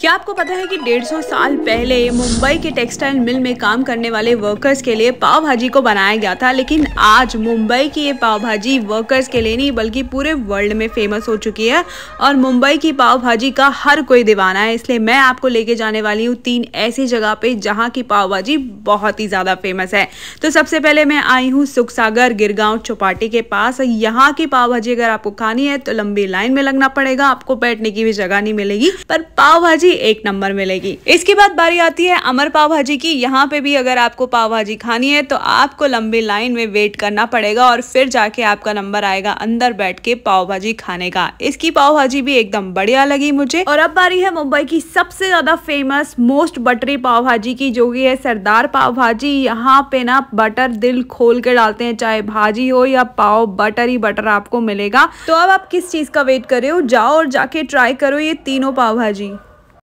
क्या आपको पता है कि 150 साल पहले मुंबई के टेक्सटाइल मिल में काम करने वाले वर्कर्स के लिए पाव भाजी को बनाया गया था लेकिन आज मुंबई की ये पाव भाजी वर्कर्स के लिए नहीं बल्कि पूरे वर्ल्ड में फेमस हो चुकी है और मुंबई की पाव भाजी का हर कोई दीवाना है इसलिए मैं आपको लेके जाने वाली हूँ तीन ऐसी जगह पे जहाँ की पाव भाजी बहुत ही ज़्यादा फेमस है तो सबसे पहले मैं आई हूँ सुख सागर गिरगांव चौपाटी के पास यहाँ की पाव भाजी अगर आपको खानी है तो लंबी लाइन में लगना पड़ेगा आपको बैठने की भी जगह नहीं मिलेगी पर पाव भाजी भाजी एक नंबर मिलेगी इसके बाद बारी आती है अमर पाव भाजी की यहाँ पे भी अगर आपको पाव भाजी खानी है तो आपको लंबी लाइन में वेट करना पड़ेगा और फिर जाके आपका नंबर आएगा अंदर बैठ के पाव भाजी खाने का इसकी पाव भाजी भी एकदम बढ़िया लगी मुझे और अब बारी है मुंबई की सबसे ज्यादा फेमस मोस्ट बटरी पाव भाजी की जो की है सरदार पाव भाजी यहाँ पे ना बटर दिल खोल के डालते हैं चाहे भाजी हो या पाव बटर ही बटर आपको मिलेगा तो अब आप किस चीज का वेट कर रहे हो जाओ और जाके ट्राई करो ये तीनों पाव भाजी